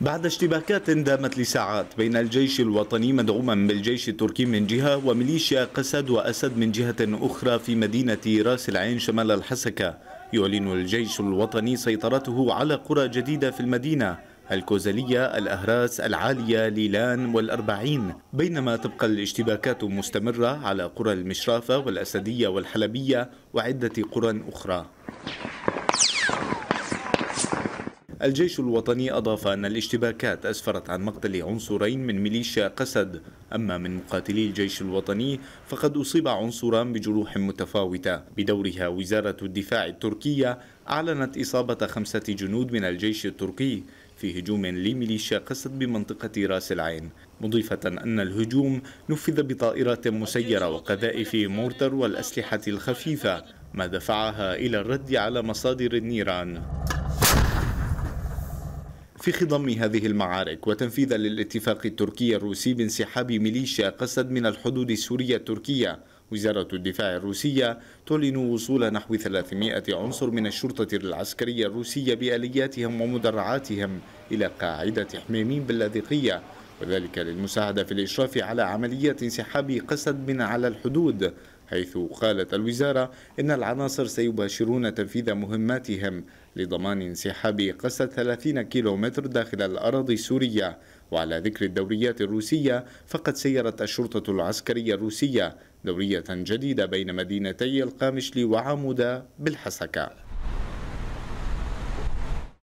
بعد اشتباكات دامت لساعات بين الجيش الوطني مدعوما بالجيش التركي من جهة وميليشيا قسد وأسد من جهة أخرى في مدينة راس العين شمال الحسكة يعلن الجيش الوطني سيطرته على قرى جديدة في المدينة الكوزلية الأهراس العالية ليلان والأربعين بينما تبقى الاشتباكات مستمرة على قرى المشرافة والأسدية والحلبية وعدة قرى أخرى الجيش الوطني أضاف أن الاشتباكات أسفرت عن مقتل عنصرين من ميليشيا قسد أما من مقاتلي الجيش الوطني فقد أصيب عنصران بجروح متفاوتة بدورها وزارة الدفاع التركية أعلنت إصابة خمسة جنود من الجيش التركي في هجوم لميليشيا قسد بمنطقة راس العين مضيفة أن الهجوم نفذ بطائرات مسيرة وقذائف مورتر والأسلحة الخفيفة ما دفعها إلى الرد على مصادر النيران في خضم هذه المعارك وتنفيذا للاتفاق التركي الروسي بانسحاب ميليشيا قسد من الحدود السورية التركية وزارة الدفاع الروسية تعلن وصول نحو 300 عنصر من الشرطة العسكرية الروسية بآلياتهم ومدرعاتهم إلى قاعدة حميمين باللاذقية وذلك للمساعدة في الإشراف على عملية انسحاب قسد من على الحدود حيث قالت الوزارة إن العناصر سيباشرون تنفيذ مهماتهم لضمان انسحاب قصة 30 كيلومتر داخل الأراضي السورية وعلى ذكر الدوريات الروسية فقد سيرت الشرطة العسكرية الروسية دورية جديدة بين مدينتي القامشلي وعمودة بالحسكة